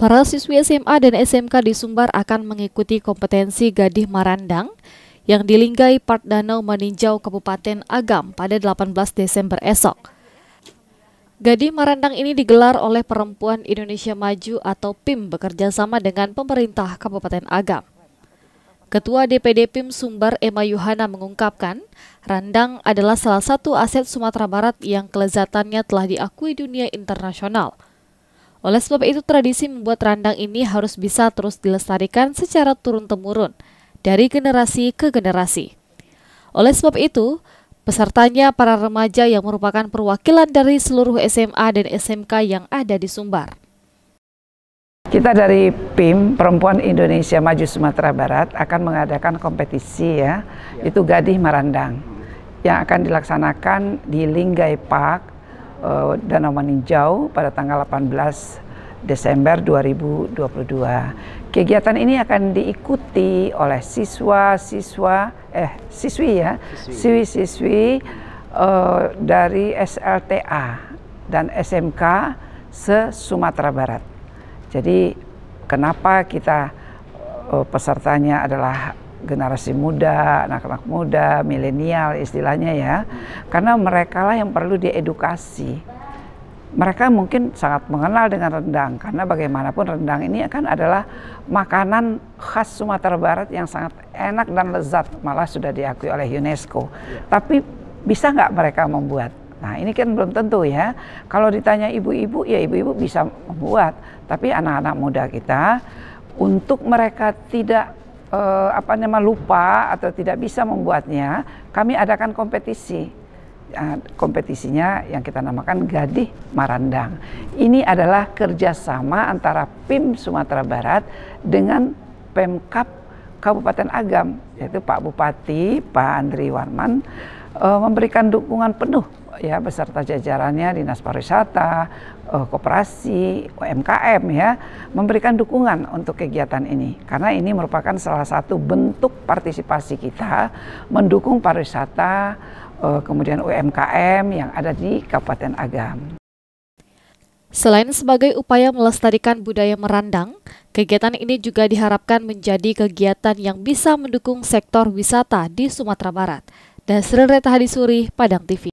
Para siswi SMA dan SMK di Sumbar akan mengikuti kompetensi Gadih Marandang yang dilinggai Part Danau maninjau Kabupaten Agam pada 18 Desember esok. Gadih Marandang ini digelar oleh Perempuan Indonesia Maju atau PIM bekerja sama dengan pemerintah Kabupaten Agam. Ketua DPD PIM Sumbar Emma Yuhana mengungkapkan, Randang adalah salah satu aset Sumatera Barat yang kelezatannya telah diakui dunia internasional – oleh sebab itu, tradisi membuat randang ini harus bisa terus dilestarikan secara turun-temurun dari generasi ke generasi. Oleh sebab itu, pesertanya para remaja yang merupakan perwakilan dari seluruh SMA dan SMK yang ada di Sumbar. Kita dari PIM, Perempuan Indonesia Maju Sumatera Barat, akan mengadakan kompetisi ya, ya, itu Gadih Marandang, yang akan dilaksanakan di Linggai Park uh, Danau Maninjau pada tanggal 18 Desember 2022. Kegiatan ini akan diikuti oleh siswa-siswa eh siswi ya, siswi-siswi uh, eh, dari SLTA dan SMK se Sumatera Barat. Jadi kenapa kita uh, pesertanya adalah generasi muda, anak-anak muda, milenial istilahnya ya. Karena merekalah yang perlu diedukasi. Mereka mungkin sangat mengenal dengan rendang karena bagaimanapun rendang ini kan adalah makanan khas Sumatera Barat yang sangat enak dan lezat, malah sudah diakui oleh UNESCO. Tapi bisa nggak mereka membuat? Nah ini kan belum tentu ya. Kalau ditanya ibu-ibu, ya ibu-ibu bisa membuat. Tapi anak-anak muda kita, untuk mereka tidak eh, apa namanya lupa atau tidak bisa membuatnya, kami adakan kompetisi. Ya, kompetisinya yang kita namakan Gadih Marandang. Ini adalah kerjasama antara PIM Sumatera Barat dengan Pemkap Kabupaten Agam, yaitu Pak Bupati, Pak Andri Warman, eh, memberikan dukungan penuh ya beserta jajarannya dinas pariwisata, uh, koperasi, UMKM ya memberikan dukungan untuk kegiatan ini karena ini merupakan salah satu bentuk partisipasi kita mendukung pariwisata uh, kemudian UMKM yang ada di Kabupaten Agam. Selain sebagai upaya melestarikan budaya merandang, kegiatan ini juga diharapkan menjadi kegiatan yang bisa mendukung sektor wisata di Sumatera Barat. Dasril Reta Hadisuri, Padang TV.